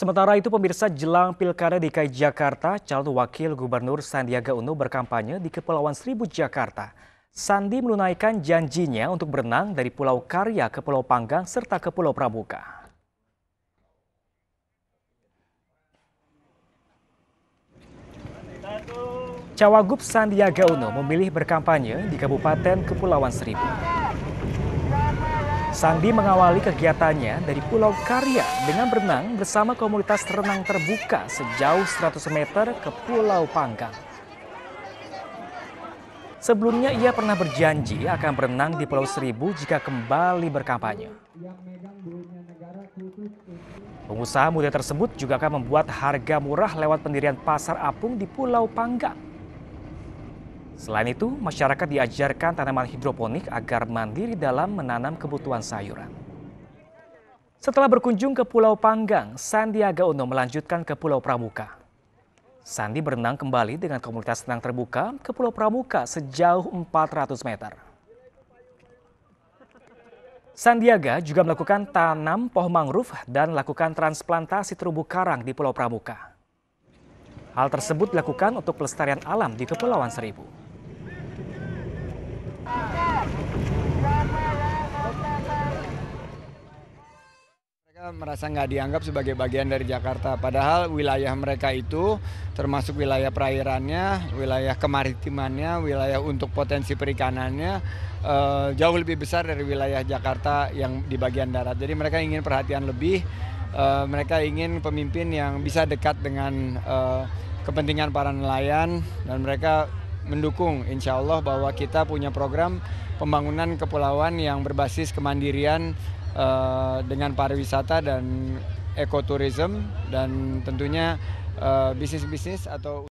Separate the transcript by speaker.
Speaker 1: Sementara itu pemirsa jelang Pilkada DKI Jakarta, calon wakil gubernur Sandiaga Uno berkampanye di Kepulauan Seribu Jakarta. Sandi menunaikan janjinya untuk berenang dari Pulau Karya ke Pulau Panggang serta ke Pulau Prabuka. Cawagup Sandiaga Uno memilih berkampanye di Kabupaten Kepulauan Seribu. Sandi mengawali kegiatannya dari Pulau Karya dengan berenang bersama komunitas renang terbuka sejauh 100 meter ke Pulau Panggang. Sebelumnya ia pernah berjanji akan berenang di Pulau Seribu jika kembali berkampanye. Pengusaha muda tersebut juga akan membuat harga murah lewat pendirian pasar apung di Pulau Panggang. Selain itu, masyarakat diajarkan tanaman hidroponik agar mandiri dalam menanam kebutuhan sayuran. Setelah berkunjung ke Pulau Panggang, Sandiaga Uno melanjutkan ke Pulau Pramuka. Sandi berenang kembali dengan komunitas renang terbuka ke Pulau Pramuka sejauh 400 meter. Sandiaga juga melakukan tanam pohon mangrove dan lakukan transplantasi terumbu karang di Pulau Pramuka. Hal tersebut dilakukan untuk pelestarian alam di Kepulauan Seribu.
Speaker 2: Mereka merasa nggak dianggap sebagai bagian dari Jakarta, padahal wilayah mereka itu termasuk wilayah perairannya, wilayah kemaritimannya, wilayah untuk potensi perikanannya eh, jauh lebih besar dari wilayah Jakarta yang di bagian darat. Jadi mereka ingin perhatian lebih, eh, mereka ingin pemimpin yang bisa dekat dengan eh, kepentingan para nelayan dan mereka mendukung insya Allah bahwa kita punya program pembangunan kepulauan yang berbasis kemandirian uh, dengan pariwisata dan ekoturism dan tentunya eh, bisnis-bisnis uh, bisnis -bisnis atau